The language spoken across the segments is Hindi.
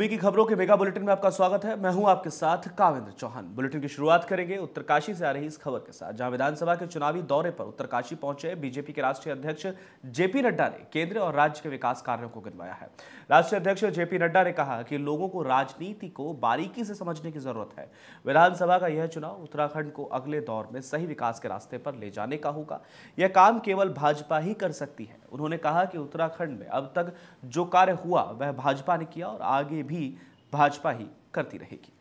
भूमि की खबरों के मेगा बुलेटिन में आपका स्वागत है मैं हूं आपके साथ काविंद्र चौहान बुलेटिन की शुरुआत करेंगे उत्तरकाशी से आ रही इस खबर के साथ जहां विधानसभा के चुनावी दौरे पर उत्तरकाशी पहुंचे बीजेपी के राष्ट्रीय अध्यक्ष जेपी नड्डा ने केंद्र और राज्य के विकास कार्यों को गिनवाया है राष्ट्रीय अध्यक्ष जेपी नड्डा ने कहा कि लोगों को राजनीति को बारीकी से समझने की जरूरत है विधानसभा का यह चुनाव उत्तराखंड को अगले दौर में सही विकास के रास्ते पर ले जाने का होगा यह काम केवल भाजपा ही कर सकती है उन्होंने कहा कि उत्तराखंड में अब तक जो कार्य हुआ वह भाजपा ने किया और आगे भी भाजपा ही करती रहेगी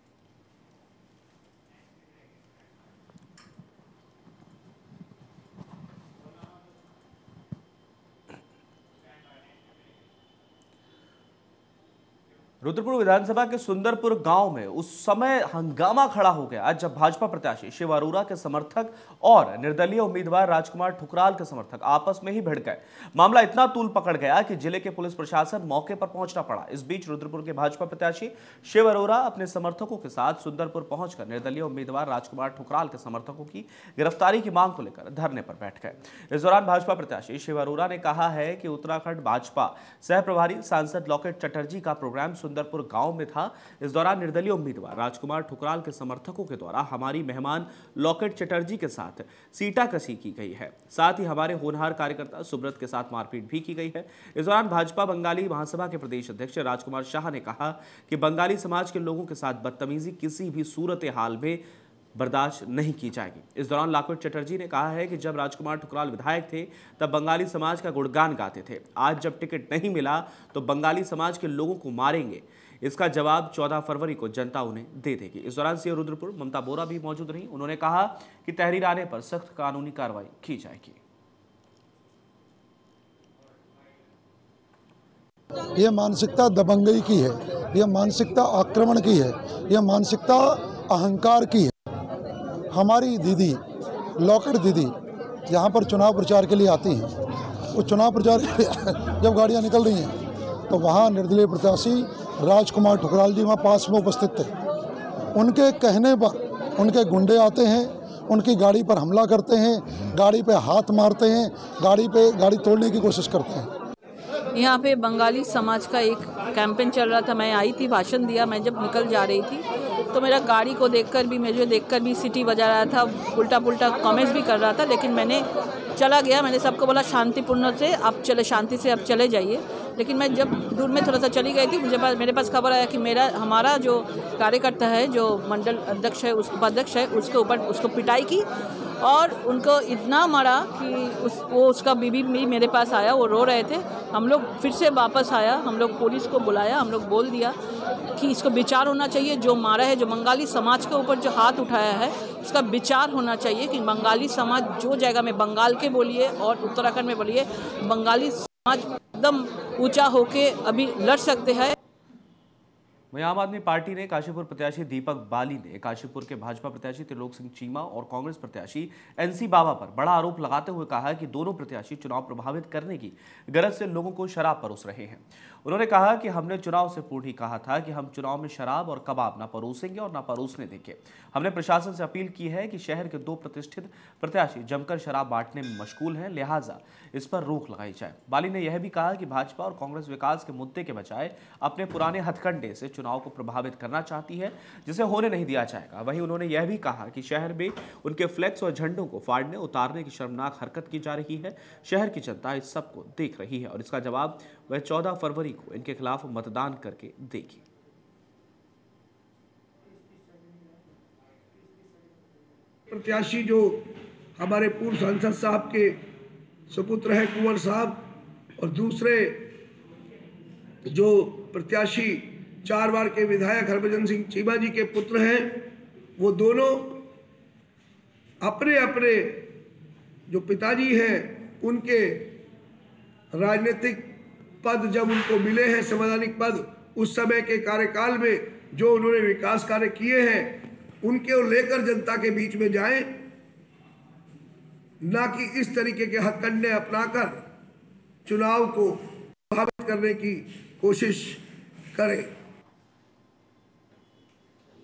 रुद्रपुर विधानसभा के सुंदरपुर गांव में उस समय हंगामा खड़ा हो गया जब भाजपा प्रत्याशी शिव अरोरा के समर्थक और निर्दलीय उम्मीदवार राजकुमार ठुकराल के समर्थक आपस में ही भिड़ गए मामला इतना तूल पकड़ गया कि जिले के पुलिस प्रशासन मौके पर पहुंचना पड़ा इस बीच रुद्रपुर के भाजपा प्रत्याशी शिव अरोरा अपने समर्थकों के साथ सुंदरपुर पहुंचकर निर्दलीय उम्मीदवार राजकुमार ठुकराल के समर्थकों की गिरफ्तारी की मांग को लेकर धरने पर बैठ गए इस दौरान भाजपा प्रत्याशी शिव अरोरा ने कहा है कि उत्तराखंड भाजपा सह प्रभारी सांसद लॉकेट चटर्जी का प्रोग्राम सुंदरपुर गांव में था इस दौरान निर्दलीय उम्मीदवार राजकुमार ठुकराल के समर्थकों के द्वारा हमारी मेहमान लॉकेट चटर्जी के साथ सीटा कसी की गई है साथ ही हमारे होनहार कार्यकर्ता सुब्रत के साथ मारपीट भी की गई है इस दौरान भाजपा बंगाली महासभा के प्रदेश अध्यक्ष राजकुमार शाह ने कहा कि बंगाली समाज के लोगों के साथ बदतमीजी किसी भी सूरत हाल में बर्दाश्त नहीं की जाएगी इस दौरान लाखोट चटर्जी ने कहा है कि जब राजकुमार ठुकराल विधायक थे तब बंगाली समाज का गुणगान गाते थे आज जब टिकट नहीं मिला तो बंगाली समाज के लोगों को मारेंगे इसका जवाब 14 फरवरी को जनता उन्हें दे देगी इस दौरान सीएम रुद्रपुर ममता बोरा भी मौजूद रही उन्होंने कहा कि तहरीर आने पर सख्त कानूनी कार्रवाई की जाएगी यह मानसिकता दबंगई की है यह मानसिकता आक्रमण की है यह मानसिकता अहंकार की है हमारी दीदी लॉकेट दीदी यहाँ पर चुनाव प्रचार के लिए आती हैं वो चुनाव प्रचार के लिए जब गाड़ियाँ निकल रही हैं तो वहाँ निर्दलीय प्रत्याशी राजकुमार ठुकराल जी वहाँ पास में उपस्थित थे उनके कहने पर उनके गुंडे आते हैं उनकी गाड़ी पर हमला करते हैं गाड़ी पे हाथ मारते हैं गाड़ी पे गाड़ी तोड़ने की कोशिश करते हैं यहाँ पे बंगाली समाज का एक कैंपेन चल रहा था मैं आई थी भाषण दिया मैं जब निकल जा रही थी तो मेरा गाड़ी को देखकर भी देख देखकर भी सिटी बजा रहा था उल्टा पुल्टा कमेंट्स भी कर रहा था लेकिन मैंने चला गया मैंने सबको बोला शांतिपूर्ण से आप चले शांति से आप चले जाइए लेकिन मैं जब दूर में थोड़ा सा चली गई थी मुझे पास मेरे पास खबर आया कि मेरा हमारा जो कार्यकर्ता है जो मंडल अध्यक्ष है उस उपाध्यक्ष है उसके ऊपर उसको पिटाई की और उनको इतना मारा कि उस वो उसका बीबी भी मेरे पास आया वो रो रहे थे हम लोग फिर से वापस आया हम लोग पुलिस को बुलाया हम लोग बोल दिया कि इसको विचार होना चाहिए जो मारा है जो बंगाली समाज के ऊपर जो हाथ उठाया है उसका विचार होना चाहिए कि बंगाली समाज जो जगह में बंगाल के बोलिए और उत्तराखंड में बोलिए बंगाली समाज एकदम ऊंचा होके अभी लड़ सकते हैं वहीं आम आदमी पार्टी ने काशीपुर प्रत्याशी दीपक बाली ने काशीपुर के भाजपा प्रत्याशी त्रिलोक सिंह चीमा और कांग्रेस प्रत्याशी एनसी बाबा पर बड़ा आरोप लगाते हुए कहा कि दोनों प्रत्याशी चुनाव प्रभावित करने की गरज से लोगों को शराब परोस रहे हैं उन्होंने कहा कि हमने चुनाव से पूर्व ही कहा था कि हम चुनाव में शराब और कबाब न परोसेंगे और न परोसने देंगे हमने प्रशासन से अपील की है कि शहर के दो प्रतिष्ठित प्रत्याशी जमकर शराब बांटने में मशगूल हैं लिहाजा इस पर रोक लगाई जाए बाली ने यह भी कहा कि भाजपा और कांग्रेस विकास के मुद्दे के बजाय अपने पुराने हथकंडे से चुनाव को प्रभावित करना चाहती है जिसे होने नहीं दिया जाएगा वहीं उन्होंने यह भी कहा कि शहर में उनके फ्लैक्स और झंडों को फाड़ने उतारने की शर्मनाक हरकत की जा रही है शहर की जनता इस सबको देख रही है और इसका जवाब वह चौदह फरवरी को इनके खिलाफ मतदान करके देगी प्रत्याशी जो हमारे पूर्व सांसद साहब के सुपुत्र है कुंवर साहब और दूसरे जो प्रत्याशी चार बार के विधायक हरभजन सिंह चीमा जी के पुत्र हैं वो दोनों अपने अपने जो पिताजी हैं उनके राजनीतिक पद जब उनको मिले हैं संवैधानिक पद उस समय के कार्यकाल में जो उन्होंने विकास कार्य किए हैं उनके लेकर जनता के बीच में जाएं ना कि इस तरीके के हथकंडे अपनाकर चुनाव को प्रभावित करने की कोशिश करें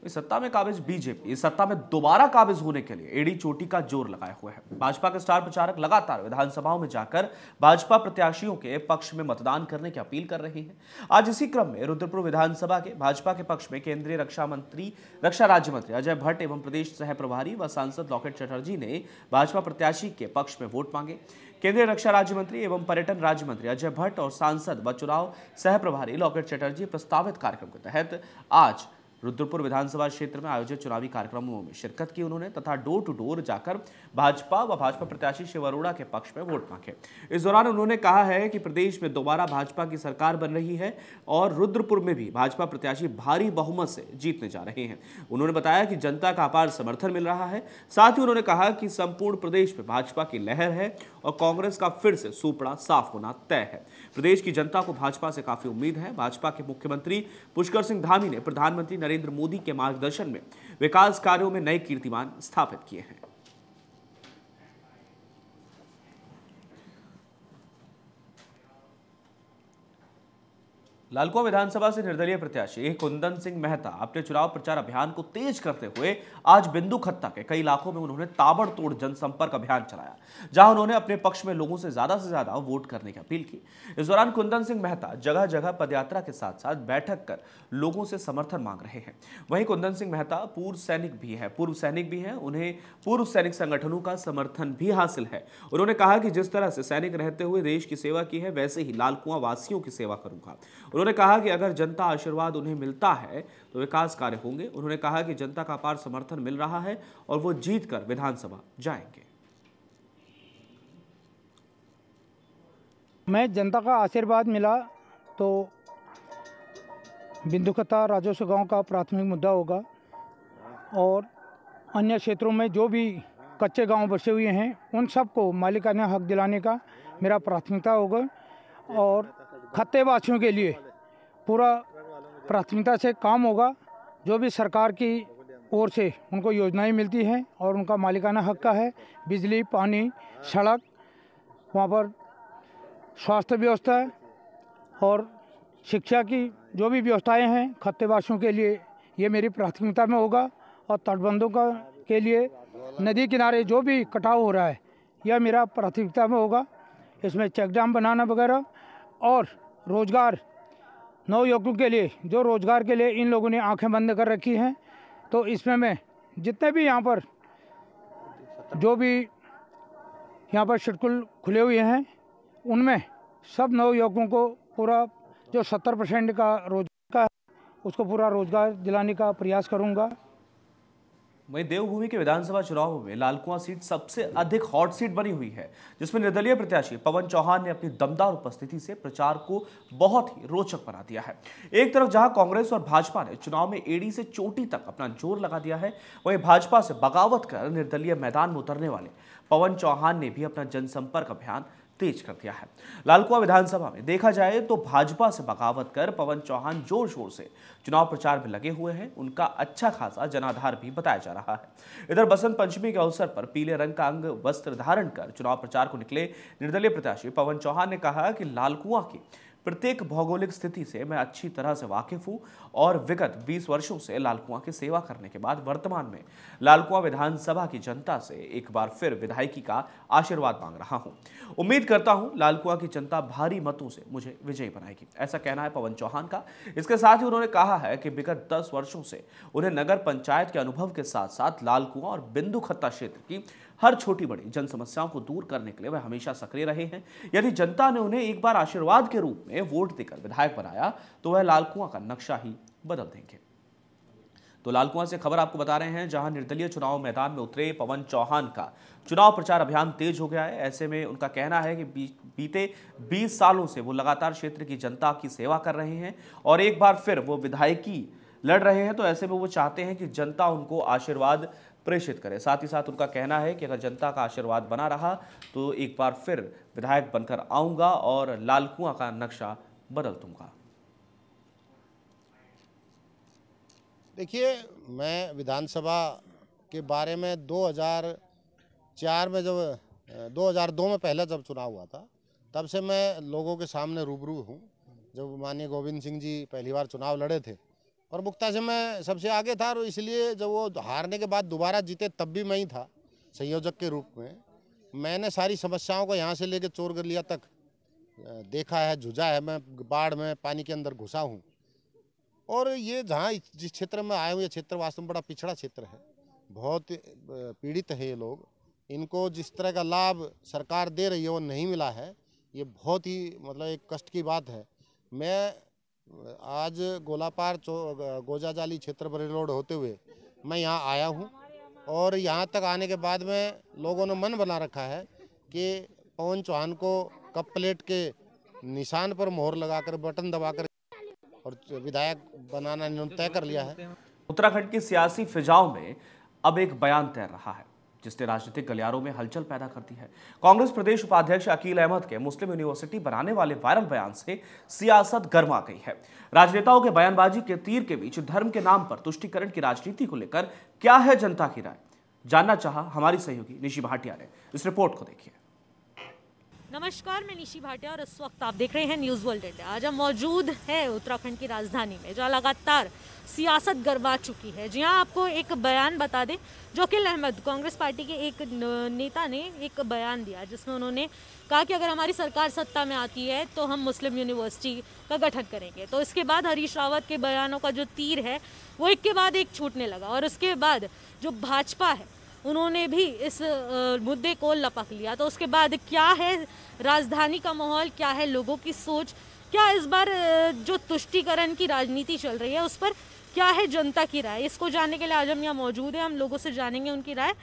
तो सत्ता में काबिज बीजेपी इस सत्ता में दोबारा काबिज होने के लिए एडी चोटी का जोर लगाए हुए है भाजपा के स्टार प्रचारक लगातार विधानसभाओं में जाकर भाजपा प्रत्याशियों के पक्ष में मतदान करने की अपील कर रहे हैं आज इसी क्रम में रुद्रपुर विधानसभा के भाजपा के पक्ष में केंद्रीय रक्षा मंत्री रक्षा राज्य मंत्री अजय भट्ट एवं प्रदेश सह प्रभारी व सांसद लॉकेट चटर्जी ने भाजपा प्रत्याशी के पक्ष में वोट मांगे केंद्रीय रक्षा राज्य मंत्री एवं पर्यटन राज्य मंत्री अजय भट्ट और सांसद व चुनाव सह प्रभारी लॉकेट चटर्जी प्रस्तावित कार्यक्रम के तहत आज रुद्रपुर विधानसभा क्षेत्र में आयोजित चुनावी कार्यक्रमों में शिरकत की उन्होंने तथा डोर टू डोर जाकर भाजपा व भाजपा प्रत्याशी शिव अरोड़ा के पक्ष में वोट मांगे इस दौरान उन्होंने कहा है कि प्रदेश में दोबारा भाजपा की सरकार बन रही है और रुद्रपुर में भी भाजपा प्रत्याशी भारी बहुमत से जीतने जा रहे हैं उन्होंने बताया कि जनता का अपार समर्थन मिल रहा है साथ ही उन्होंने कहा कि संपूर्ण प्रदेश में भाजपा की लहर है और कांग्रेस का फिर से सुपड़ा साफ होना तय है प्रदेश की जनता को भाजपा से काफी उम्मीद है भाजपा के मुख्यमंत्री पुष्कर सिंह धामी ने प्रधानमंत्री नरेंद्र नरेंद्र मोदी के मार्गदर्शन में विकास कार्यों में नए कीर्तिमान स्थापित किए हैं लालकुआ विधानसभा से निर्दलीय प्रत्याशी कुंदन सिंह मेहता अपने चुनाव प्रचार अभियान को तेज करते हुए आज बिंदु खत्ता के कई इलाकों में उन्होंने ताबड़तोड़ जनसंपर्क अभियान चलाया जहां उन्होंने अपने पक्ष में लोगों से ज्यादा से ज्यादा वोट करने की अपील की इस दौरान कुंदन सिंह मेहता जगह जगह पदयात्रा के साथ साथ बैठक कर लोगों से समर्थन मांग रहे हैं वहीं कुंदन सिंह मेहता पूर्व सैनिक भी है पूर्व सैनिक भी है उन्हें पूर्व सैनिक संगठनों का समर्थन भी हासिल है उन्होंने कहा कि जिस तरह से सैनिक रहते हुए देश की सेवा की है वैसे ही लालकुआ वासियों की सेवा करूंगा उन्होंने कहा कि अगर जनता आशीर्वाद उन्हें मिलता है तो विकास कार्य होंगे उन्होंने कहा कि जनता का अपार समर्थन मिल रहा है और वो जीत कर विधानसभा जाएंगे मैं जनता का आशीर्वाद मिला तो बिंदुकता राजस्व गांव का प्राथमिक मुद्दा होगा और अन्य क्षेत्रों में जो भी कच्चे गांव बसे हुए हैं उन सबको मालिकाना हक दिलाने का मेरा प्राथमिकता होगा और खत्तेवासियों के लिए पूरा प्राथमिकता से काम होगा जो भी सरकार की ओर से उनको योजनाएं मिलती हैं और उनका मालिकाना हक का है बिजली पानी सड़क वहाँ पर स्वास्थ्य व्यवस्था और शिक्षा की जो भी व्यवस्थाएं हैं खत्तेवासियों के लिए ये मेरी प्राथमिकता में होगा और तटबंधों का के लिए नदी किनारे जो भी कटाव हो रहा है यह मेरा प्राथमिकता में होगा इसमें चेकडाम बनाना वगैरह और रोज़गार नवयुवकों के लिए जो रोज़गार के लिए इन लोगों ने आंखें बंद कर रखी हैं तो इसमें मैं जितने भी यहाँ पर जो भी यहाँ पर शटकुल खुले हुए हैं उनमें सब नवयुवकों को पूरा जो सत्तर परसेंट का रोज़गार का है उसको पूरा रोज़गार दिलाने का प्रयास करूँगा वहीं देवभूमि के विधानसभा चुनाव में लालकुआ सीट सबसे अधिक हॉट सीट बनी हुई है जिसमें निर्दलीय प्रत्याशी पवन चौहान ने अपनी दमदार उपस्थिति से प्रचार को बहुत ही रोचक बना दिया है एक तरफ जहां कांग्रेस और भाजपा ने चुनाव में एडी से चोटी तक अपना जोर लगा दिया है वहीं भाजपा से बगावत कर निर्दलीय मैदान में उतरने वाले पवन चौहान ने भी अपना जनसंपर्क अभियान तेज कर दिया है लालकुआ विधानसभा में देखा जाए तो भाजपा से बगावत कर पवन चौहान जोर शोर से चुनाव प्रचार में लगे हुए हैं उनका अच्छा खासा जनाधार भी बताया जा रहा है इधर बसंत पंचमी के अवसर पर पीले रंग का अंग वस्त्र धारण कर चुनाव प्रचार को निकले निर्दलीय प्रत्याशी पवन चौहान ने कहा कि लालकुआ की प्रत्येक भौगोलिक स्थिति से मैं अच्छी तरह से वाकिफ हूँ और विगत 20 वर्षों से लालकुआ की सेवा करने के बाद वर्तमान में लालकुआ विधानसभा की जनता से एक बार फिर विधायकी का आशीर्वाद मांग रहा हूँ उम्मीद करता हूँ लालकुआ की जनता भारी मतों से मुझे विजयी बनाएगी ऐसा कहना है पवन चौहान का इसके साथ ही उन्होंने कहा है कि विगत दस वर्षों से उन्हें नगर पंचायत के अनुभव के साथ साथ लालकुआ और बिंदु खत्ता क्षेत्र की हर छोटी बड़ी जन समस्याओं को दूर करने के लिए वह हमेशा सक्रिय रहे हैं यदि जनता ने उन्हें एक बार आशीर्वाद के रूप में वोट देकर विधायक बनाया तो वह लाल का नक्शा ही बदल देंगे तो लाल से खबर आपको बता रहे हैं जहां निर्दलीय चुनाव मैदान में उतरे पवन चौहान का चुनाव प्रचार अभियान तेज हो गया है ऐसे में उनका कहना है कि बीते 20 सालों से वो लगातार क्षेत्र की जनता की सेवा कर रहे हैं और एक बार फिर वो विधायकी लड़ रहे हैं तो ऐसे में वो चाहते हैं कि जनता उनको आशीर्वाद प्रेषित करें साथ ही साथ उनका कहना है कि अगर जनता का आशीर्वाद बना रहा तो एक बार फिर विधायक बनकर आऊँगा और लाल कुआ का नक्शा बदल दूंगा देखिए मैं विधानसभा के बारे में 2004 में जब 2002 में पहला जब चुनाव हुआ था तब से मैं लोगों के सामने रूबरू हूँ जब माननीय गोविंद सिंह जी पहली बार चुनाव लड़े थे प्रमुखता से मैं सबसे आगे था और इसलिए जब वो हारने के बाद दोबारा जीते तब भी मैं ही था संयोजक के रूप में मैंने सारी समस्याओं को यहाँ से लेकर लिया तक देखा है जुझा है मैं बाढ़ में पानी के अंदर घुसा हूँ और ये जहाँ जिस क्षेत्र में आए हुए ये क्षेत्र वास्तव में बड़ा पिछड़ा क्षेत्र है बहुत पीड़ित है ये लोग इनको जिस तरह का लाभ सरकार दे रही है वो नहीं मिला है ये बहुत ही मतलब एक कष्ट की बात है मैं आज गोलापार गोजा जाली क्षेत्र पर रोड होते हुए मैं यहाँ आया हूँ और यहाँ तक आने के बाद में लोगों ने मन बना रखा है कि पवन चौहान को कप प्लेट के निशान पर मोहर लगाकर बटन दबाकर और विधायक बनाना इन्होंने तय कर लिया है उत्तराखंड की सियासी फिजाओं में अब एक बयान तैर रहा है जिसने राजनीतिक गलियारों में हलचल पैदा कर दी है कांग्रेस प्रदेश उपाध्यक्ष अकील अहमद के मुस्लिम यूनिवर्सिटी बनाने वाले वायरल बयान से सियासत गर्मा गई है राजनेताओं के बयानबाजी के तीर के बीच धर्म के नाम पर तुष्टिकरण की राजनीति को लेकर क्या है जनता की राय जानना चाह हमारी सहयोगी निशी भाटिया ने इस रिपोर्ट को देखिए नमस्कार मैं निशी भाटिया और इस वक्त आप देख रहे हैं न्यूज़ वर्ल्ड इंडिया आज हम मौजूद है उत्तराखंड की राजधानी में जहाँ लगातार सियासत गरमा चुकी है जी हाँ आपको एक बयान बता दें जोकिल अहमद कांग्रेस पार्टी के एक नेता ने एक बयान दिया जिसमें उन्होंने कहा कि अगर हमारी सरकार सत्ता में आती है तो हम मुस्लिम यूनिवर्सिटी का गठन करेंगे तो इसके बाद हरीश रावत के बयानों का जो तीर है वो एक के बाद एक छूटने लगा और उसके बाद जो भाजपा है उन्होंने भी इस मुद्दे को लपक लिया तो उसके बाद क्या है राजधानी का माहौल क्या है लोगों की सोच क्या इस बार जो तुष्टिकरण की राजनीति चल रही है उस पर क्या है जनता की राय इसको जानने के लिए आज हम यहाँ मौजूद हैं हम लोगों से जानेंगे उनकी राय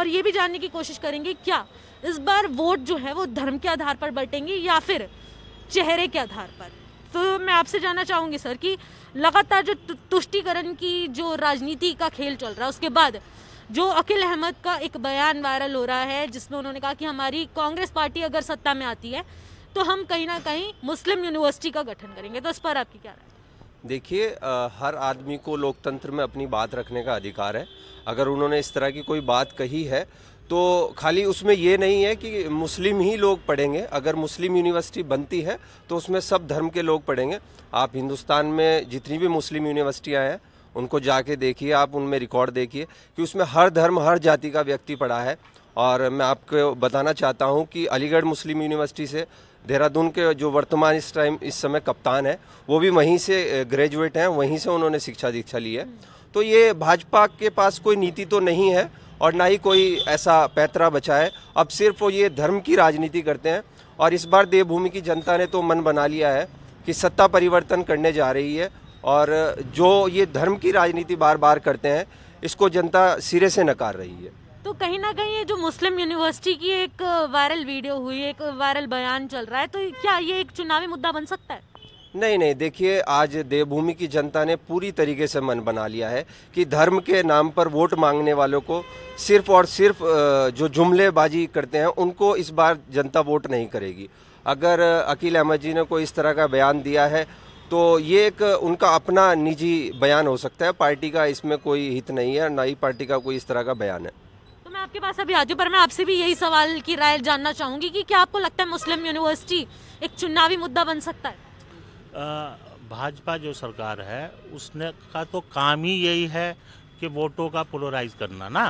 और ये भी जानने की कोशिश करेंगे क्या इस बार वोट जो है वो धर्म के आधार पर बटेंगे या फिर चेहरे के आधार पर तो मैं आपसे जानना चाहूँगी सर कि लगातार जो तुष्टिकरण की जो राजनीति का खेल चल रहा है उसके बाद जो अकील अहमद का एक बयान वायरल हो रहा है जिसमें उन्होंने कहा कि हमारी कांग्रेस पार्टी अगर सत्ता में आती है तो हम कहीं ना कहीं मुस्लिम यूनिवर्सिटी का गठन करेंगे तो इस पर आपकी क्या राय देखिए हर आदमी को लोकतंत्र में अपनी बात रखने का अधिकार है अगर उन्होंने इस तरह की कोई बात कही है तो खाली उसमें ये नहीं है कि मुस्लिम ही लोग पढ़ेंगे अगर मुस्लिम यूनिवर्सिटी बनती है तो उसमें सब धर्म के लोग पढ़ेंगे आप हिंदुस्तान में जितनी भी मुस्लिम यूनिवर्सिटियाँ हैं उनको जाके देखिए आप उनमें रिकॉर्ड देखिए कि उसमें हर धर्म हर जाति का व्यक्ति पढ़ा है और मैं आपको बताना चाहता हूँ कि अलीगढ़ मुस्लिम यूनिवर्सिटी से देहरादून के जो वर्तमान इस टाइम इस समय कप्तान है वो भी वहीं से ग्रेजुएट हैं वहीं से उन्होंने शिक्षा दीक्षा ली है तो ये भाजपा के पास कोई नीति तो नहीं है और ना ही कोई ऐसा पैतरा बचा है अब सिर्फ वो ये धर्म की राजनीति करते हैं और इस बार देवभूमि की जनता ने तो मन बना लिया है कि सत्ता परिवर्तन करने जा रही है और जो ये धर्म की राजनीति बार बार करते हैं इसको जनता सिरे से नकार रही है तो कहीं ना कहीं ये जो मुस्लिम यूनिवर्सिटी की एक वायरल वीडियो हुई एक वायरल बयान चल रहा है तो क्या ये एक चुनावी मुद्दा बन सकता है नहीं नहीं देखिए आज देवभूमि की जनता ने पूरी तरीके से मन बना लिया है कि धर्म के नाम पर वोट मांगने वालों को सिर्फ और सिर्फ जो जुमलेबाजी करते हैं उनको इस बार जनता वोट नहीं करेगी अगर अकील अहमद जी ने कोई इस तरह का बयान दिया है तो ये एक उनका अपना निजी बयान हो सकता है पार्टी का इसमें कोई हित नहीं है ना ही पार्टी का कोई इस तरह का बयान है तो मैं आपके पास अभी आज पर मैं आपसे भी यही सवाल की राय जानना चाहूंगी कि क्या आपको लगता है मुस्लिम यूनिवर्सिटी एक चुनावी मुद्दा बन सकता है भाजपा जो सरकार है उसने का तो काम ही यही है कि वोटों का पोलराइज करना ना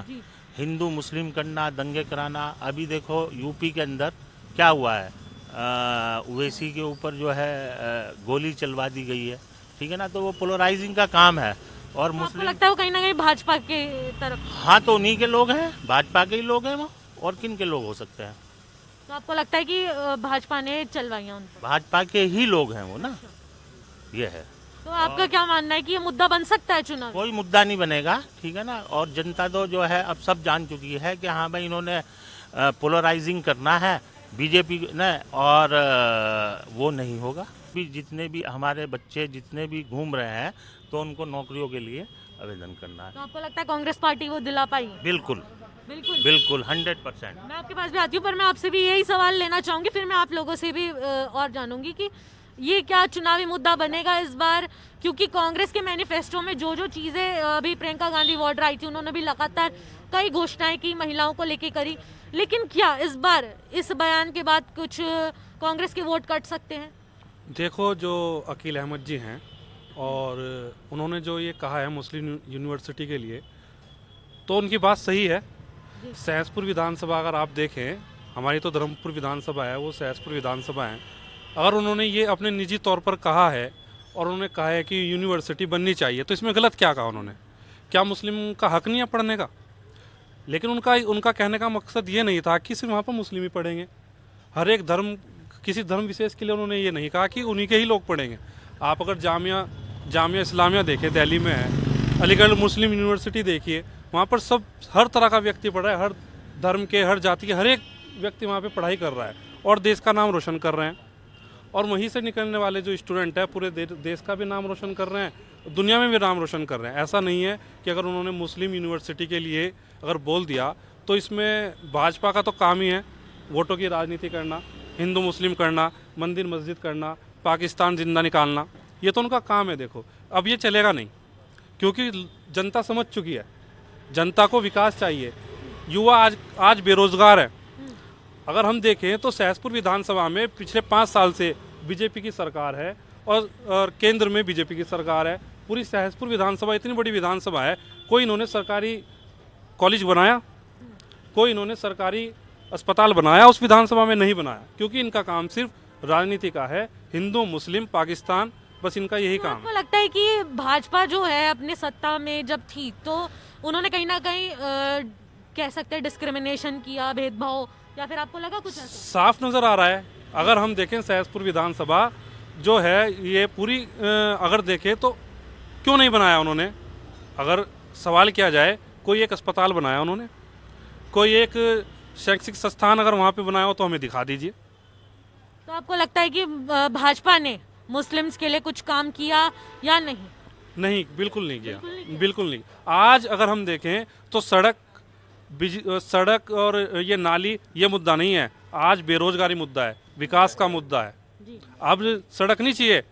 हिंदू मुस्लिम करना दंगे कराना अभी देखो यूपी के अंदर क्या हुआ है ओवैसी के ऊपर जो है गोली चलवा दी गई है ठीक है ना तो वो पोलराइजिंग का काम है और तो मुस्लिम लगता है कहीं ना कहीं भाजपा के तरफ हाँ तो उन्हीं के लोग हैं भाजपा के ही लोग हैं वो और किन के लोग हो सकते हैं तो आपको लगता है कि भाजपा ने चलवाई उन भाजपा के ही लोग हैं वो ना ये है तो आपका क्या मानना है कि ये मुद्दा बन सकता है चुनाव कोई मुद्दा नहीं बनेगा ठीक है ना और जनता तो जो है अब सब जान चुकी है कि हाँ भाई इन्होंने पोलराइजिंग करना है बीजेपी ने और वो नहीं होगा भी जितने भी हमारे बच्चे जितने भी घूम रहे हैं तो उनको नौकरियों के लिए आवेदन करना है तो आपको लगता है कांग्रेस पार्टी वो दिला पाई बिल्कुल बिल्कुल बिल्कुल हंड्रेड परसेंट मैं आपके पास भी आती हूँ पर मैं आपसे भी यही सवाल लेना चाहूंगी फिर मैं आप लोगों से भी और जानूंगी कि ये क्या चुनावी मुद्दा बनेगा इस बार क्योंकि कांग्रेस के मैनिफेस्टो में जो जो चीज़ें अभी प्रियंका गांधी वॉर्ड आई थी उन्होंने भी लगातार कई घोषणाएं की महिलाओं को लेके करी लेकिन क्या इस बार इस बयान के बाद कुछ कांग्रेस के वोट कट सकते हैं देखो जो अकील अहमद जी हैं और उन्होंने जो ये कहा है मुस्लिम यूनिवर्सिटी के लिए तो उनकी बात सही है सहसपुर विधानसभा अगर आप देखें हमारी तो धर्मपुर विधानसभा है वो सहसपुर विधानसभा है अगर उन्होंने ये अपने निजी तौर पर कहा है और उन्होंने कहा है कि यूनिवर्सिटी बननी चाहिए तो इसमें गलत क्या कहा उन्होंने क्या मुस्लिम का हक नहीं है पढ़ने का लेकिन उनका उनका कहने का मकसद ये नहीं था कि सिर्फ वहाँ पर मुस्लिम ही पढ़ेंगे हर एक धर्म किसी धर्म विशेष के लिए उन्होंने ये नहीं कहा कि उन्हीं के ही लोग पढ़ेंगे आप अगर जामिया जामिया इस्लामिया देखें दिल्ली में है अलीगढ़ मुस्लिम यूनिवर्सिटी देखिए वहाँ पर सब हर तरह का व्यक्ति पढ़ रहा है हर धर्म के हर जाति के हर एक व्यक्ति वहाँ पर पढ़ाई कर रहा है और देश का नाम रोशन कर रहे हैं और वहीं से निकलने वाले जो स्टूडेंट हैं पूरे देश का भी नाम रोशन कर रहे हैं दुनिया में भी नाम रोशन कर रहे हैं ऐसा नहीं है कि अगर उन्होंने मुस्लिम यूनिवर्सिटी के लिए अगर बोल दिया तो इसमें भाजपा का तो काम ही है वोटों की राजनीति करना हिंदू मुस्लिम करना मंदिर मस्जिद करना पाकिस्तान जिंदा निकालना ये तो उनका काम है देखो अब ये चलेगा नहीं क्योंकि जनता समझ चुकी है जनता को विकास चाहिए युवा आज आज बेरोजगार है अगर हम देखें तो सहसपुर विधानसभा में पिछले पाँच साल से बीजेपी की सरकार है और, और केंद्र में बीजेपी की सरकार है पूरी सहसपुर विधानसभा इतनी बड़ी विधानसभा है कोई इन्होंने सरकारी कॉलेज बनाया कोई इन्होंने सरकारी अस्पताल बनाया उस विधानसभा में नहीं बनाया क्योंकि इनका काम सिर्फ राजनीति का है हिंदू मुस्लिम पाकिस्तान बस इनका यही तो काम आपको लगता है कि भाजपा जो है अपने सत्ता में जब थी तो उन्होंने कहीं ना कहीं कह सकते हैं डिस्क्रिमिनेशन किया भेदभाव या फिर आपको लगा कुछ साफ नज़र आ रहा है अगर हम देखें सहजपुर विधानसभा जो है ये पूरी अगर देखें तो क्यों नहीं बनाया उन्होंने अगर सवाल किया जाए कोई एक अस्पताल बनाया उन्होंने कोई एक शैक्षिक संस्थान अगर वहाँ पे बनाया हो तो हमें दिखा दीजिए तो आपको लगता है कि भाजपा ने मुस्लिम्स के लिए कुछ काम किया या नहीं नहीं बिल्कुल नहीं किया बिल्कुल नहीं, बिल्कुल नहीं। आज अगर हम देखें तो सड़क सड़क और ये नाली ये मुद्दा नहीं है आज बेरोजगारी मुद्दा है विकास का मुद्दा है अब सड़क नहीं चाहिए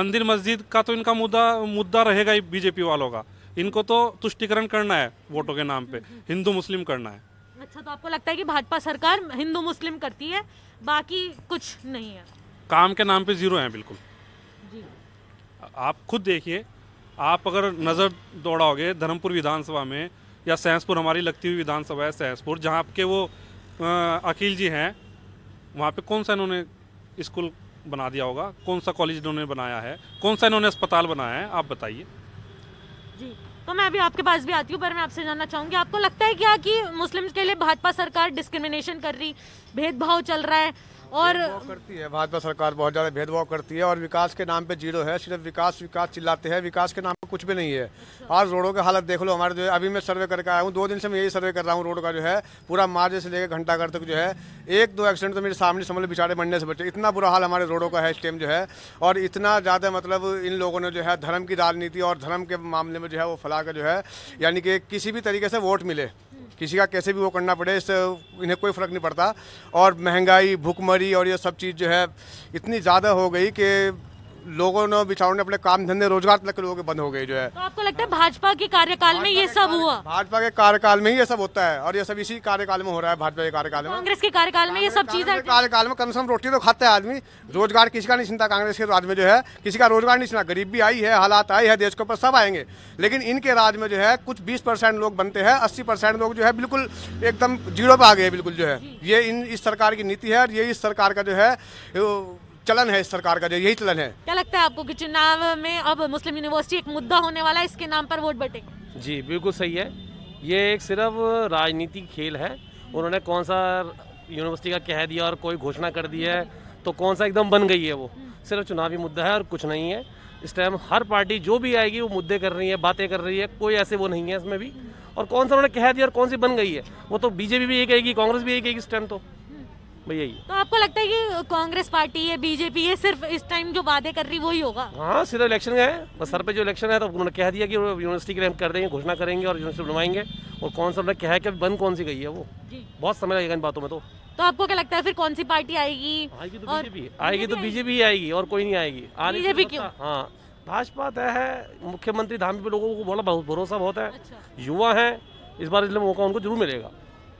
मंदिर मस्जिद का तो इनका मुद्दा मुद्दा रहेगा ही बीजेपी वालों का इनको तो तुष्टिकरण करना है वोटों के नाम पे हिंदू मुस्लिम करना है अच्छा तो आपको लगता है कि भाजपा सरकार हिंदू मुस्लिम करती है बाकी कुछ नहीं है काम के नाम पे जीरो है बिल्कुल जी। आप खुद देखिए आप अगर नज़र दौड़ाओगे धर्मपुर विधानसभा में या सहसपुर हमारी लगती हुई विधानसभा है सहसपुर जहाँ आपके वो अकील जी हैं वहाँ पे कौन सा इन्होंने स्कूल बना दिया होगा कौन सा कॉलेज इन्होंने बनाया है कौन सा इन्होंने अस्पताल बनाया है आप बताइए 嗯。तो मैं अभी आपके पास भी आती हूँ पर मैं आपसे जानना चाहूँगी आपको लगता है क्या कि मुस्लिम्स के लिए भाजपा सरकार डिस्क्रिमिनेशन कर रही भेदभाव चल रहा है और करती है भाजपा सरकार बहुत ज़्यादा भेदभाव करती है और विकास के नाम पे जीरो है सिर्फ विकास विकास चिल्लाते हैं विकास के नाम पे कुछ भी नहीं है अच्छा। आज रोडों की हालत देख लो हमारे जो अभी मैं सर्वे करके आया हूँ दो दिन से मैं यही सर्वे कर रहा हूँ रोड का जो है पूरा मार्च से लेकर घंटा घर तक जो है एक दो एक्सीडेंट तो मेरे सामने समझ मतलब लो बेचारे मरने से बचे इतना बुरा हाल हमारे रोडों का है इस टाइम जो है और इतना ज़्यादा मतलब इन लोगों ने जो है धर्म की राजनीति और धर्म के मामले में जो है वो फला का जो है यानी कि किसी भी तरीके से वोट मिले किसी का कैसे भी वो करना पड़े इससे इन्हें कोई फ़र्क नहीं पड़ता और महंगाई भुखमरी और ये सब चीज़ जो है इतनी ज़्यादा हो गई कि लोगों ने बिचारों ने अपने काम धंधे रोजगार तक लोगों के बंद हो गए जो है तो आपको लगता है भाजपा के कार्यकाल में ये सब हुआ भाजपा के कार्यकाल में ही ये सब होता है और ये सब इसी कार्यकाल में हो रहा है भाजपा के कार्यकाल में कांग्रेस के कार्यकाल में ये सब चीजें कार्यकाल में कम से कम रोटी तो खाता है आदमी रोजगार किसी का नहीं चिंता कांग्रेस के राज में जो है किसी का रोजगार नहीं चिंता गरीबी आई है हालात आई है देश के ऊपर सब आएंगे लेकिन इनके राज में जो है कुछ बीस लोग बनते हैं अस्सी लोग जो है बिल्कुल एकदम जीरो पे आ गए बिल्कुल जो है ये इन इस सरकार की नीति है और ये इस सरकार का जो है चलन है इस सरकार का जो यही चलन है क्या लगता है आपको कि चुनाव में अब मुस्लिम यूनिवर्सिटी एक मुद्दा होने वाला है इसके नाम पर वोट बटे जी बिल्कुल सही है ये एक सिर्फ राजनीतिक खेल है उन्होंने कौन सा यूनिवर्सिटी का कह दिया और कोई घोषणा कर दी है तो कौन सा एकदम बन गई है वो सिर्फ चुनावी मुद्दा है और कुछ नहीं है इस टाइम हर पार्टी जो भी आएगी वो मुद्दे कर रही है बातें कर रही है कोई ऐसे वो नहीं है इसमें भी और कौन सा उन्होंने कह दिया और कौन सी बन गई है वो तो बीजेपी भी यही कहेगी कांग्रेस भी यही कहेगी इस टाइम तो यही तो आपको लगता है कि कांग्रेस पार्टी है बीजेपी है सिर्फ इस टाइम जो वादे कर रही वही होगा हाँ सीधा इलेक्शन गए बस सर पे जो इलेक्शन है तो उन्होंने कह दिया कि यूनिवर्सिटी के लिए हम कर देंगे घोषणा करेंगे और यूनिवर्सिटी बनवाएंगे और कौन सा उन्होंने कहा है कि बंद कौन सी गई है वो बहुत समय लगेगा इन बातों में तो तो आपको क्या लगता है फिर कौन सी पार्टी आएगी आएगी तो, तो बीजेपी आएगी तो बीजेपी ही आएगी और कोई नहीं आएगी बीजेपी क्यों हाँ भाजपा तय तो है मुख्यमंत्री धाम पे लोगों को बोला भरोसा बहुत है अच्छा। युवा है इस बार इसलिए मौका उनको जरूर मिलेगा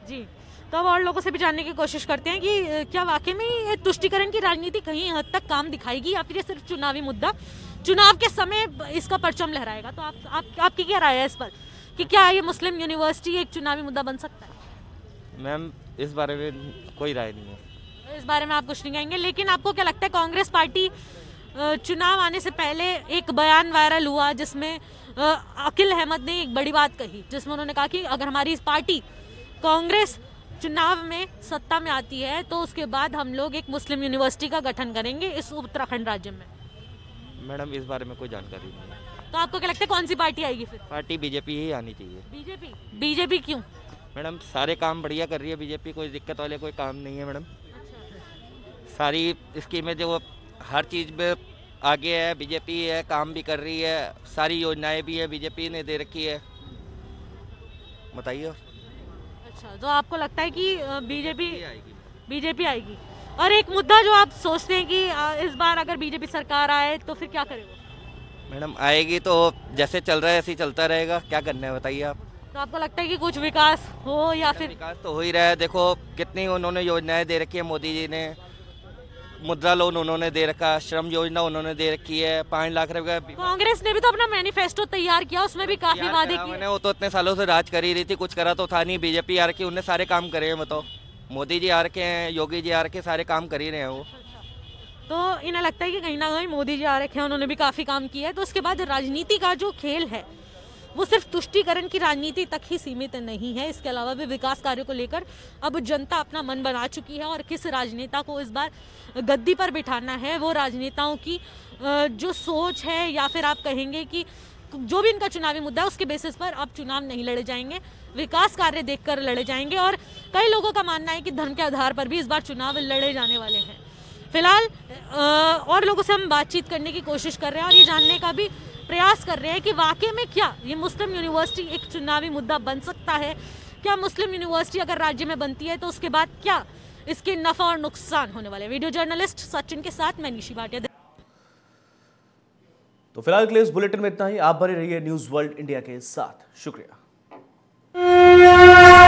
जी तो अब और लोगों से भी जानने की कोशिश करते हैं कि क्या वाकई में तुष्टिकरण की राजनीति कहीं हद तक काम दिखाएगी या फिर ये सिर्फ चुनावी मुद्दा चुनाव के समय इसका परचम लहराएगा तो आप, आप आपकी क्या राय है इस पर कि क्या ये मुस्लिम यूनिवर्सिटी एक चुनावी मुद्दा बन सकता है मैम इस बारे में कोई राय नहीं है इस बारे में आप कुछ नहीं कहेंगे लेकिन आपको क्या लगता है कांग्रेस पार्टी चुनाव आने से पहले एक बयान वायरल हुआ जिसमें अकिल अहमद ने एक बड़ी बात कही जिसमें उन्होंने कहा कि अगर हमारी पार्टी कांग्रेस चुनाव में सत्ता में आती है तो उसके बाद हम लोग एक मुस्लिम यूनिवर्सिटी का गठन करेंगे इस उत्तराखंड राज्य में मैडम इस बारे में कोई जानकारी नहीं तो आपको क्या लगता है कौन सी पार्टी आएगी फिर पार्टी बीजेपी ही आनी चाहिए बीजेपी बीजेपी क्यों मैडम सारे काम बढ़िया कर रही है बीजेपी कोई दिक्कत वाले कोई काम नहीं है मैडम अच्छा। सारी स्कीमें जो हर चीज़ में आगे है बीजेपी है काम भी कर रही है सारी योजनाएं भी है बीजेपी ने दे रखी है बताइए अच्छा तो आपको लगता है कि बीजेपी बीजेपी आएगी और एक मुद्दा जो आप सोचते हैं कि इस बार अगर बीजेपी सरकार आए तो फिर क्या करेगा मैडम आएगी तो जैसे चल रहा है ऐसे ही चलता रहेगा क्या करना है बताइए आप तो आपको लगता है कि कुछ विकास हो या फिर विकास तो हो ही रहा है देखो कितनी उन्होंने योजनाएं दे रखी है मोदी जी ने मुद्रा लोन उन्होंने दे रखा श्रम योजना उन्होंने दे रखी है पाँच लाख रुपए कांग्रेस ने भी तो अपना मैनिफेस्टो तैयार किया उसमें भी काफी वादे किए वो तो इतने सालों से राज कर ही रही थी कुछ करा तो था नहीं बीजेपी आ रखी उनने सारे काम करे हैं बताओ मोदी जी आ रखे हैं योगी जी आ रखे सारे काम कर ही रहे हैं वो तो इन्हें लगता है कि कहीं ना कहीं मोदी जी आ रखे हैं उन्होंने भी काफी काम किया है तो उसके बाद राजनीति का जो खेल है वो सिर्फ तुष्टिकरण की राजनीति तक ही सीमित नहीं है इसके अलावा भी विकास कार्यों को लेकर अब जनता अपना मन बना चुकी है और किस राजनेता को इस बार गद्दी पर बिठाना है वो राजनेताओं की जो सोच है या फिर आप कहेंगे कि जो भी इनका चुनावी मुद्दा है उसके बेसिस पर अब चुनाव नहीं लड़े जाएंगे विकास कार्य देखकर लड़े जाएंगे और कई लोगों का मानना है कि धर्म के आधार पर भी इस बार चुनाव लड़े जाने वाले हैं फिलहाल और लोगों से हम बातचीत करने की कोशिश कर रहे हैं और ये जानने का भी प्रयास कर रहे हैं कि वाकई में क्या ये मुस्लिम यूनिवर्सिटी एक चुनावी मुद्दा बन सकता है क्या मुस्लिम यूनिवर्सिटी अगर राज्य में बनती है तो उसके बाद क्या इसके नफा और नुकसान होने वाले वीडियो जर्नलिस्ट सचिन के साथ मैं निशी भाटिया तो फिलहाल के लिए इस बुलेटिन में इतना ही आप बने रहिए न्यूज वर्ल्ड इंडिया के साथ शुक्रिया